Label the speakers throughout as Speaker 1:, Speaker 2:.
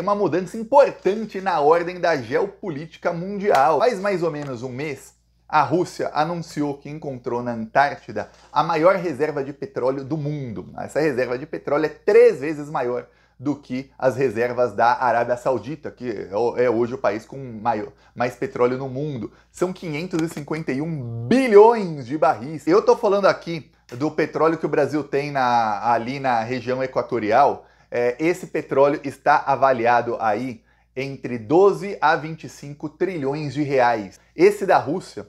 Speaker 1: uma mudança importante na ordem da geopolítica mundial. Faz mais ou menos um mês, a Rússia anunciou que encontrou na Antártida a maior reserva de petróleo do mundo. Essa reserva de petróleo é três vezes maior do que as reservas da Arábia Saudita, que é, é hoje o país com maior, mais petróleo no mundo. São 551 bilhões de barris. Eu estou falando aqui do petróleo que o Brasil tem na, ali na região equatorial, é, esse petróleo está avaliado aí entre 12 a 25 trilhões de reais. Esse da Rússia,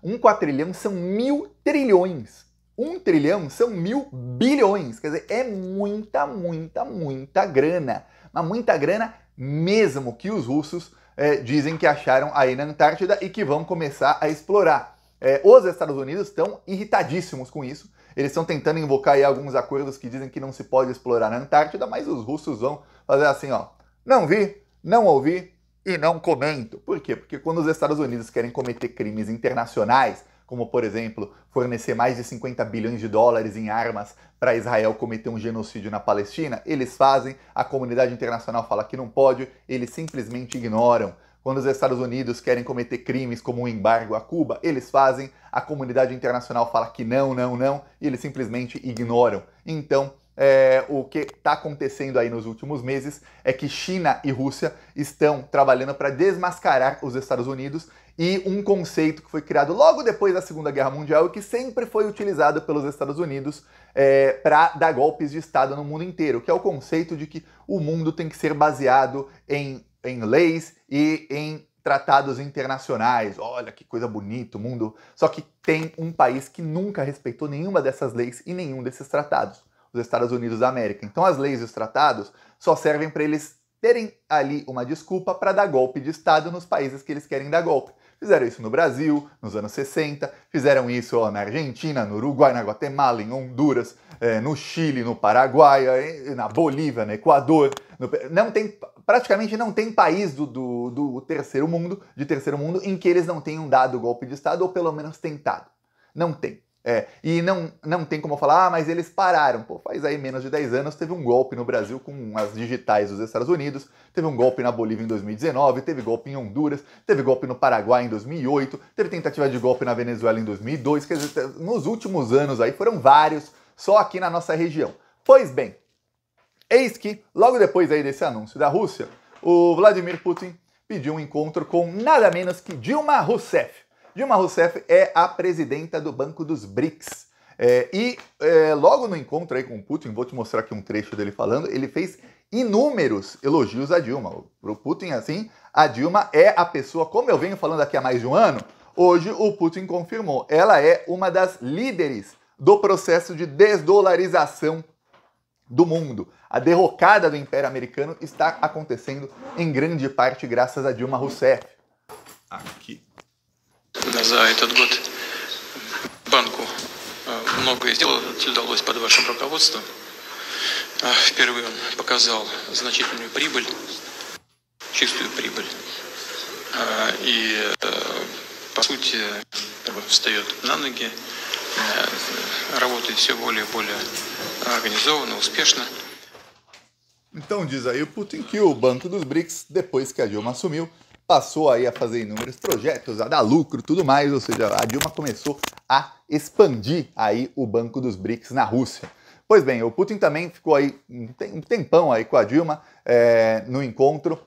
Speaker 1: um quatrilhão são mil trilhões. Um trilhão são mil bilhões. Quer dizer, é muita, muita, muita grana. Mas muita grana mesmo que os russos é, dizem que acharam aí na Antártida e que vão começar a explorar. É, os Estados Unidos estão irritadíssimos com isso. Eles estão tentando invocar aí alguns acordos que dizem que não se pode explorar na Antártida, mas os russos vão fazer assim, ó. Não vi, não ouvi e não comento. Por quê? Porque quando os Estados Unidos querem cometer crimes internacionais, como por exemplo, fornecer mais de 50 bilhões de dólares em armas para Israel cometer um genocídio na Palestina, eles fazem, a comunidade internacional fala que não pode, eles simplesmente ignoram. Quando os Estados Unidos querem cometer crimes como um embargo a Cuba, eles fazem, a comunidade internacional fala que não, não, não, e eles simplesmente ignoram. Então, é, o que está acontecendo aí nos últimos meses é que China e Rússia estão trabalhando para desmascarar os Estados Unidos e um conceito que foi criado logo depois da Segunda Guerra Mundial e que sempre foi utilizado pelos Estados Unidos é, para dar golpes de Estado no mundo inteiro, que é o conceito de que o mundo tem que ser baseado em em leis e em tratados internacionais. Olha que coisa bonita o mundo. Só que tem um país que nunca respeitou nenhuma dessas leis e nenhum desses tratados, os Estados Unidos da América. Então as leis e os tratados só servem para eles terem ali uma desculpa para dar golpe de Estado nos países que eles querem dar golpe. Fizeram isso no Brasil, nos anos 60, fizeram isso ó, na Argentina, no Uruguai, na Guatemala, em Honduras, é, no Chile, no Paraguai, é, na Bolívia, no Equador. No, não tem, praticamente não tem país do, do, do terceiro mundo, de terceiro mundo, em que eles não tenham dado golpe de Estado, ou pelo menos tentado. Não tem. É, e não, não tem como falar, ah, mas eles pararam. Pô, faz aí menos de 10 anos, teve um golpe no Brasil com as digitais dos Estados Unidos, teve um golpe na Bolívia em 2019, teve golpe em Honduras, teve golpe no Paraguai em 2008, teve tentativa de golpe na Venezuela em 2002, quer dizer, nos últimos anos aí foram vários, só aqui na nossa região. Pois bem, eis que, logo depois aí desse anúncio da Rússia, o Vladimir Putin pediu um encontro com nada menos que Dilma Rousseff. Dilma Rousseff é a presidenta do Banco dos BRICS. É, e é, logo no encontro aí com o Putin, vou te mostrar aqui um trecho dele falando, ele fez inúmeros elogios a Dilma. Para o Putin, assim, a Dilma é a pessoa, como eu venho falando aqui há mais de um ano, hoje o Putin confirmou, ela é uma das líderes do processo de desdolarização do mundo. A derrocada do Império Americano está acontecendo em grande parte graças a Dilma Rousseff. Aqui. За этот год банку э, многое сделать удалось под вашим руководством. А, впервые он показал значительную прибыль, чистую прибыль. А, и, э, по сути, встает на ноги, э, работает все более и более организованно, успешно. Então diz aí o Putin que o Banco dos BRICS, depois que a Dilma assumiu, passou aí a fazer inúmeros projetos, a dar lucro, tudo mais, ou seja, a Dilma começou a expandir aí o Banco dos BRICS na Rússia. Pois bem, o Putin também ficou aí um tempão aí com a Dilma é, no encontro.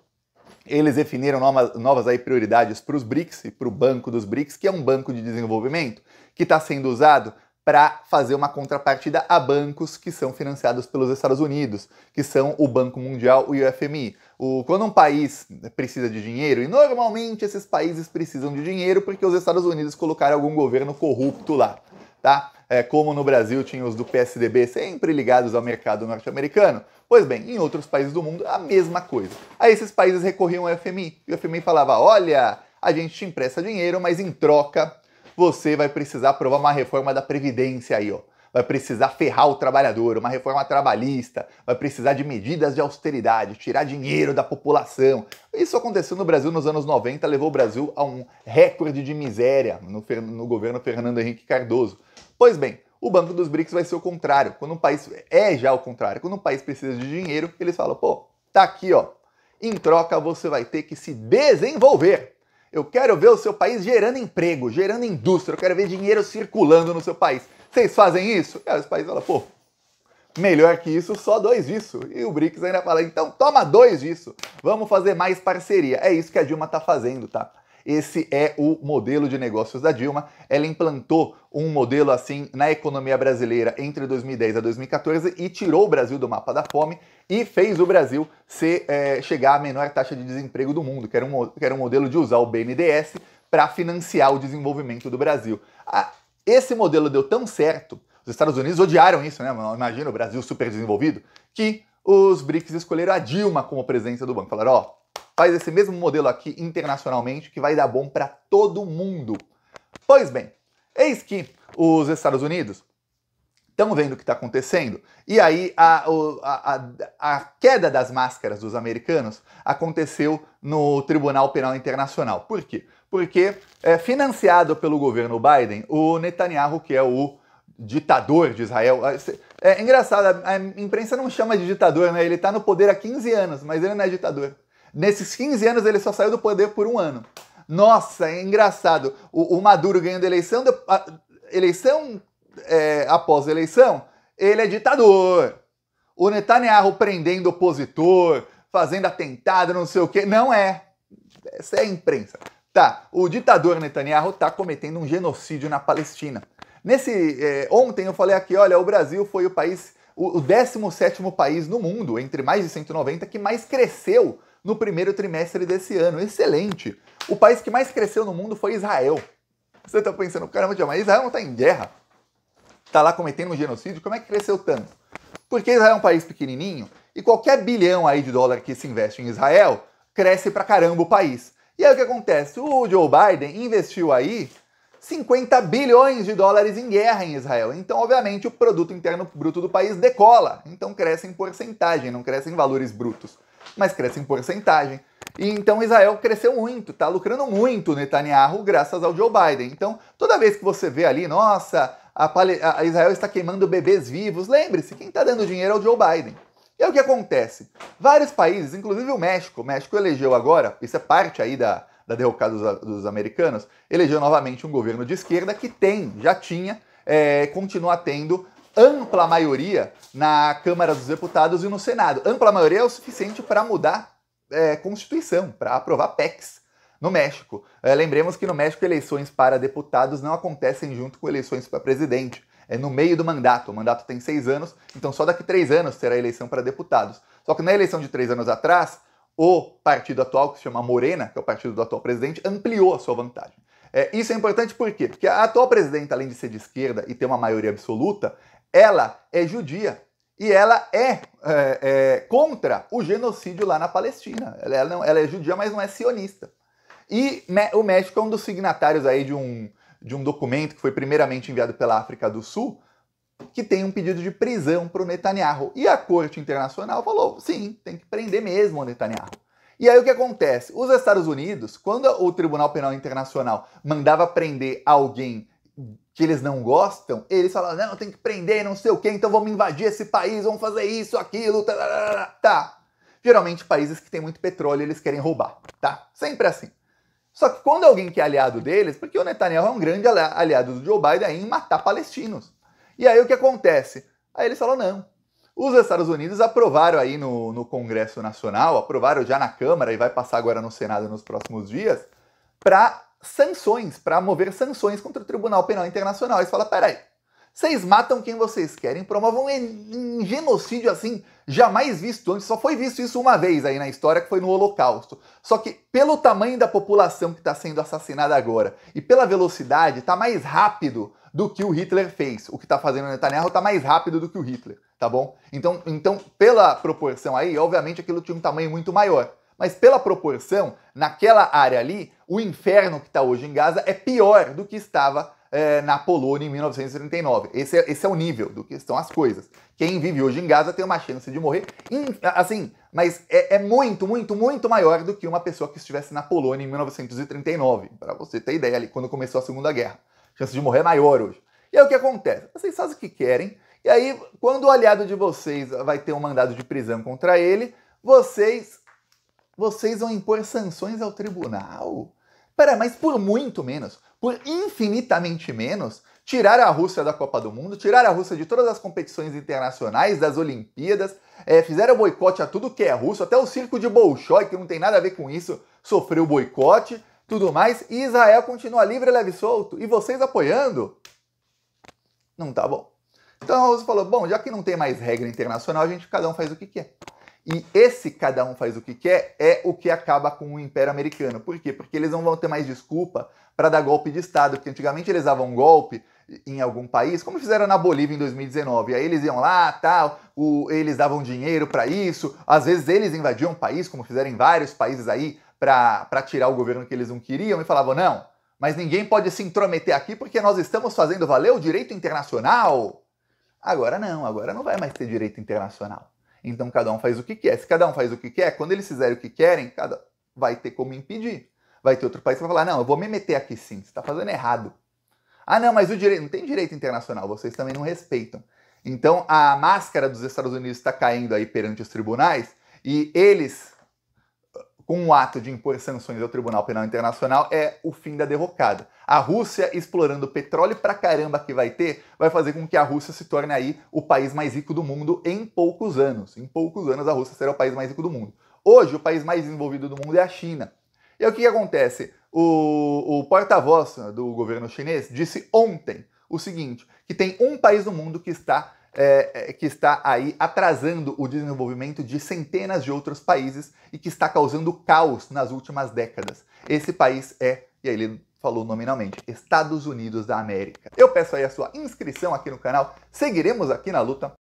Speaker 1: Eles definiram novas, novas aí prioridades para os BRICS e para o Banco dos BRICS, que é um banco de desenvolvimento que está sendo usado para fazer uma contrapartida a bancos que são financiados pelos Estados Unidos, que são o Banco Mundial e o FMI. O, quando um país precisa de dinheiro, e normalmente esses países precisam de dinheiro porque os Estados Unidos colocaram algum governo corrupto lá, tá? É, como no Brasil tinha os do PSDB sempre ligados ao mercado norte-americano. Pois bem, em outros países do mundo, a mesma coisa. Aí esses países recorriam ao FMI, e o FMI falava: olha, a gente te empresta dinheiro, mas em troca você vai precisar aprovar uma reforma da Previdência aí, ó vai precisar ferrar o trabalhador, uma reforma trabalhista, vai precisar de medidas de austeridade, tirar dinheiro da população. Isso aconteceu no Brasil nos anos 90, levou o Brasil a um recorde de miséria no, no governo Fernando Henrique Cardoso. Pois bem, o Banco dos BRICS vai ser o contrário. Quando um país é já o contrário, quando um país precisa de dinheiro, eles falam: "Pô, tá aqui, ó. Em troca você vai ter que se desenvolver. Eu quero ver o seu país gerando emprego, gerando indústria, eu quero ver dinheiro circulando no seu país. Vocês fazem isso? E aí os países falam, pô, melhor que isso, só dois disso. E o BRICS ainda fala, então toma dois disso. Vamos fazer mais parceria. É isso que a Dilma tá fazendo, tá? Esse é o modelo de negócios da Dilma. Ela implantou um modelo assim na economia brasileira entre 2010 a 2014 e tirou o Brasil do mapa da fome e fez o Brasil ser, é, chegar à menor taxa de desemprego do mundo, que era um, que era um modelo de usar o BNDES para financiar o desenvolvimento do Brasil. A, esse modelo deu tão certo, os Estados Unidos odiaram isso, né? Imagina o Brasil super desenvolvido, que os BRICS escolheram a Dilma como presidente do banco. Falaram, ó, faz esse mesmo modelo aqui internacionalmente que vai dar bom para todo mundo. Pois bem, eis que os Estados Unidos estão vendo o que está acontecendo e aí a, a, a, a, queda das máscaras dos americanos aconteceu no Tribunal Penal Internacional. Por quê? porque é financiado pelo governo Biden, o Netanyahu, que é o ditador de Israel. É, é engraçado, a imprensa não chama de ditador, né? Ele está no poder há 15 anos, mas ele não é ditador. Nesses 15 anos ele só saiu do poder por um ano. Nossa, é engraçado. O, o Maduro ganhando eleição, de, a, eleição é, após eleição, ele é ditador. O Netanyahu prendendo opositor, fazendo atentado, não sei o quê. Não é. Essa é a imprensa. Tá, o ditador Netanyahu está cometendo um genocídio na Palestina. Nesse é, ontem eu falei aqui, olha, o Brasil foi o país o 17º país no mundo, entre mais de 190, que mais cresceu no primeiro trimestre desse ano. Excelente! O país que mais cresceu no mundo foi Israel. Você está pensando, caramba, mas Israel não está em guerra? Está lá cometendo um genocídio? Como é que cresceu tanto? Porque Israel é um país pequenininho e qualquer bilhão aí de dólar que se investe em Israel cresce pra caramba o país. E aí o que acontece? O Joe Biden investiu aí 50 bilhões de dólares em guerra em Israel. Então, obviamente, o produto interno bruto do país decola. Então, cresce em porcentagem, não cresce em valores brutos, mas cresce em porcentagem. E então Israel cresceu muito, tá lucrando muito Netanyahu graças ao Joe Biden. Então, toda vez que você vê ali, nossa, a, Israel está queimando bebês vivos, lembre-se, quem está dando dinheiro é o Joe Biden. E é o que acontece. Vários países, inclusive o México, o México elegeu agora, isso é parte aí da, da derrocada dos, dos americanos, elegeu novamente um governo de esquerda que tem, já tinha, é, continua tendo ampla maioria na Câmara dos Deputados e no Senado. Ampla maioria é o suficiente para mudar é, Constituição, para aprovar PECs no México. É, lembremos que no México eleições para deputados não acontecem junto com eleições para presidente é no meio do mandato. O mandato tem seis anos, então só daqui três anos terá eleição para deputados. Só que na eleição de três anos atrás, o partido atual, que se chama Morena, que é o partido do atual presidente, ampliou a sua vantagem. É, isso é importante por quê? Porque a atual presidenta, além de ser de esquerda e ter uma maioria absoluta, ela é judia. E ela é, é, é contra o genocídio lá na Palestina. Ela, é, ela, não, ela é judia, mas não é sionista. E o México é um dos signatários aí de um, de um documento que foi primeiramente enviado pela África do Sul, que tem um pedido de prisão para o Netanyahu. E a Corte Internacional falou: sim, tem que prender mesmo o Netanyahu. E aí o que acontece? Os Estados Unidos, quando o Tribunal Penal Internacional mandava prender alguém que eles não gostam, eles falavam: não, tem que prender, não sei o quê, então vamos invadir esse país, vamos fazer isso, aquilo, tá. tá, tá. Geralmente, países que têm muito petróleo, eles querem roubar, tá? Sempre assim. Só que quando alguém que é aliado deles, porque o Netanyahu é um grande aliado do Joe Biden em matar palestinos. E aí o que acontece? Aí eles falam não. Os Estados Unidos aprovaram aí no, no Congresso Nacional, aprovaram já na Câmara e vai passar agora no Senado nos próximos dias, para sanções, para mover sanções contra o Tribunal Penal Internacional. Eles falam, peraí, vocês matam quem vocês querem, promovam um genocídio assim jamais visto antes. Só foi visto isso uma vez aí na história, que foi no Holocausto. Só que pelo tamanho da população que está sendo assassinada agora e pela velocidade, está mais rápido do que o Hitler fez. O que está fazendo o Netanyahu está mais rápido do que o Hitler, tá bom? Então, então pela proporção aí, obviamente aquilo tinha um tamanho muito maior. Mas pela proporção, naquela área ali, o inferno que está hoje em Gaza é pior do que estava é, na Polônia em 1939. Esse é, esse é o nível do que estão as coisas. Quem vive hoje em Gaza tem uma chance de morrer, assim, mas é, é muito, muito, muito maior do que uma pessoa que estivesse na Polônia em 1939, para você ter ideia ali, quando começou a Segunda Guerra. A chance de morrer é maior hoje. E aí o que acontece? Vocês fazem o que querem, e aí, quando o aliado de vocês vai ter um mandado de prisão contra ele, vocês vocês vão impor sanções ao tribunal? Pera, mas por muito menos, por infinitamente menos, tirar a Rússia da Copa do Mundo, tirar a Rússia de todas as competições internacionais, das Olimpíadas, é, fizeram boicote a tudo que é russo, até o circo de Bolshoi, que não tem nada a ver com isso, sofreu boicote, tudo mais, e Israel continua livre, leve e solto, e vocês apoiando? Não tá bom. Então a Rússia falou, bom, já que não tem mais regra internacional, a gente cada um faz o que quer. E esse cada um faz o que quer é o que acaba com o Império Americano. Por quê? Porque eles não vão ter mais desculpa para dar golpe de Estado, porque antigamente eles davam golpe em algum país, como fizeram na Bolívia em 2019. Aí eles iam lá, tal, o, eles davam dinheiro para isso. Às vezes eles invadiam o país, como fizeram em vários países aí, para tirar o governo que eles não queriam e falavam: não, mas ninguém pode se intrometer aqui porque nós estamos fazendo valer o direito internacional. Agora não, agora não vai mais ter direito internacional. Então cada um faz o que quer. Se cada um faz o que quer, quando eles fizerem o que querem, cada vai ter como impedir. Vai ter outro país que vai falar: não, eu vou me meter aqui sim, você está fazendo errado. Ah, não, mas o direito. Não tem direito internacional, vocês também não respeitam. Então a máscara dos Estados Unidos está caindo aí perante os tribunais e eles com o ato de impor sanções ao Tribunal Penal Internacional é o fim da derrocada. A Rússia explorando o petróleo pra caramba que vai ter, vai fazer com que a Rússia se torne aí o país mais rico do mundo em poucos anos. Em poucos anos a Rússia será o país mais rico do mundo. Hoje o país mais desenvolvido do mundo é a China. E o que, que acontece? O, o porta-voz do governo chinês disse ontem o seguinte, que tem um país no mundo que está é, é, que está aí atrasando o desenvolvimento de centenas de outros países e que está causando caos nas últimas décadas. Esse país é, e aí ele falou nominalmente, Estados Unidos da América. Eu peço aí a sua inscrição aqui no canal, seguiremos aqui na luta.